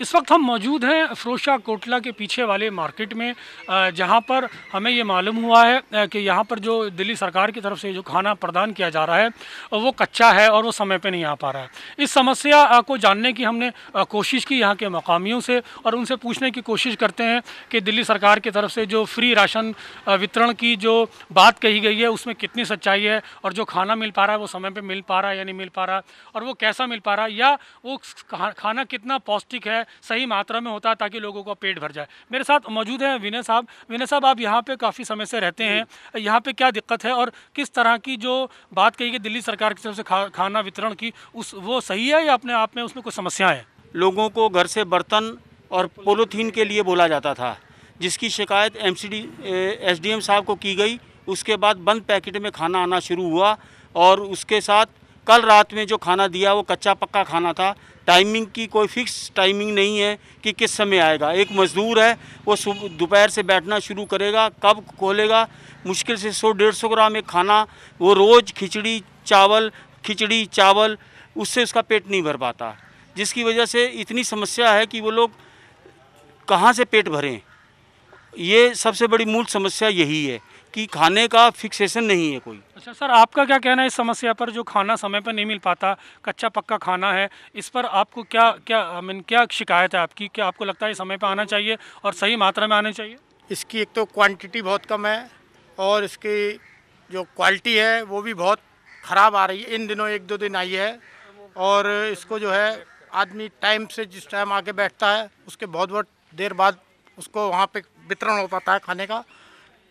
इस वक्त हम मौजूद हैं अफरोशा कोटला के पीछे वाले मार्केट में जहां पर हमें ये मालूम हुआ है कि यहां पर जो दिल्ली सरकार की तरफ से जो खाना प्रदान किया जा रहा है वो कच्चा है और वो समय पे नहीं आ पा रहा है इस समस्या को जानने की हमने कोशिश की यहां के मकामियों से और उनसे पूछने की कोशिश करते हैं कि दिल्ली सरकार की तरफ से जो फ्री राशन वितरण की जो बात कही गई है उसमें कितनी सच्चाई है और जो खाना मिल पा रहा है वो समय पर मिल पा रहा है या नहीं मिल पा रहा और वो कैसा मिल पा रहा है या वो खाना कितना पौष्टिक है है सही मात्रा में होता है ताकि लोगों का पेट भर जाए मेरे साथ मौजूद हैं विनय साहब विनय साहब आप यहाँ पे काफ़ी समय से रहते हैं यहाँ पे क्या दिक्कत है और किस तरह की जो बात कही गई दिल्ली सरकार की तरफ से खा, खाना वितरण की उस वो सही है या अपने आप में उसमें कुछ समस्याएँ हैं लोगों को घर से बर्तन और पोलोथीन के लिए बोला जाता था जिसकी शिकायत एम एसडीएम साहब को की गई उसके बाद बंद पैकेट में खाना आना शुरू हुआ और उसके साथ कल रात में जो खाना दिया वो कच्चा पक्का खाना था टाइमिंग की कोई फिक्स टाइमिंग नहीं है कि किस समय आएगा एक मज़दूर है वो सुबह दोपहर से बैठना शुरू करेगा कब खोलेगा मुश्किल से सौ डेढ़ सौ ग्राम एक खाना वो रोज़ खिचड़ी चावल खिचड़ी चावल उससे उसका पेट नहीं भर पाता जिसकी वजह से इतनी समस्या है कि वो लोग कहाँ से पेट भरें ये सबसे बड़ी मूल समस्या यही है कि खाने का फिक्सेशन नहीं है कोई अच्छा सर आपका क्या कहना है इस समस्या पर जो खाना समय पर नहीं मिल पाता कच्चा पक्का खाना है इस पर आपको क्या क्या आई मीन क्या शिकायत है आपकी क्या आपको लगता है समय पर आना चाहिए और सही मात्रा में आना चाहिए इसकी एक तो क्वांटिटी बहुत कम है और इसकी जो क्वालिटी है वो भी बहुत ख़राब आ रही है इन दिनों एक दो दिन आई है और इसको जो है आदमी टाइम से जिस टाइम आके बैठता है उसके बहुत बहुत देर बाद उसको वहाँ पे वितरण हो पाता है खाने का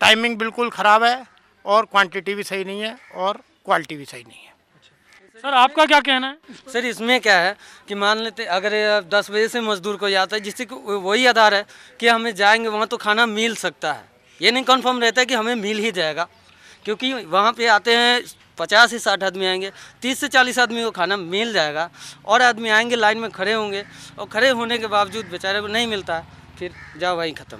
टाइमिंग बिल्कुल ख़राब है और क्वांटिटी भी सही नहीं है और क्वालिटी भी सही नहीं है सर आपका क्या कहना है सर इसमें क्या है कि मान लेते अगर दस बजे से मजदूर को जाता है जिससे वही आधार है कि हमें जाएंगे वहाँ तो खाना मिल सकता है ये नहीं कन्फर्म रहता है कि हमें मिल ही जाएगा क्योंकि वहाँ पर आते हैं पचास से साठ आदमी आएंगे तीस से चालीस आदमी को खाना मिल जाएगा और आदमी आएंगे लाइन में खड़े होंगे और खड़े होने के बावजूद बेचारे को नहीं मिलता है फिर जाओ वहीं ख़त्म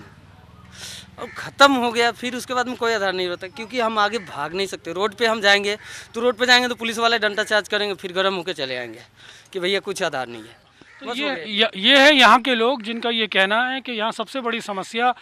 और ख़त्म हो गया फिर उसके बाद में कोई आधार नहीं रहता क्योंकि हम आगे भाग नहीं सकते रोड पे हम जाएंगे तो रोड पे जाएंगे तो पुलिस वाले डंडा चार्ज करेंगे फिर गर्म होकर चले आएंगे कि भैया कुछ आधार नहीं है तो ये ये है यहाँ के लोग जिनका ये कहना है कि यहाँ सबसे बड़ी समस्या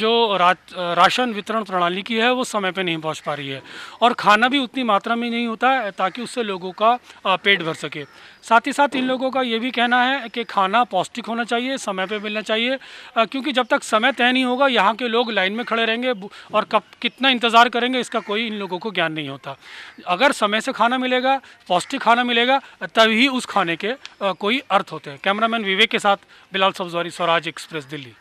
जो रा, राशन वितरण प्रणाली की है वो समय पे नहीं पहुँच पा रही है और खाना भी उतनी मात्रा में नहीं होता है ताकि उससे लोगों का पेट भर सके साथ ही साथ इन लोगों का ये भी कहना है कि खाना पौष्टिक होना चाहिए समय पर मिलना चाहिए क्योंकि जब तक समय तय नहीं होगा यहाँ के लोग लाइन में खड़े रहेंगे और कब कितना इंतज़ार करेंगे इसका कोई इन लोगों को ज्ञान नहीं होता अगर समय से खाना मिलेगा पौष्टिक खाना मिलेगा तभी उस खाने के कोई अर्थ होते हैं कैमरामैन विवेक के साथ बिलाल सब्जवारी स्वराज एक्सप्रेस दिल्ली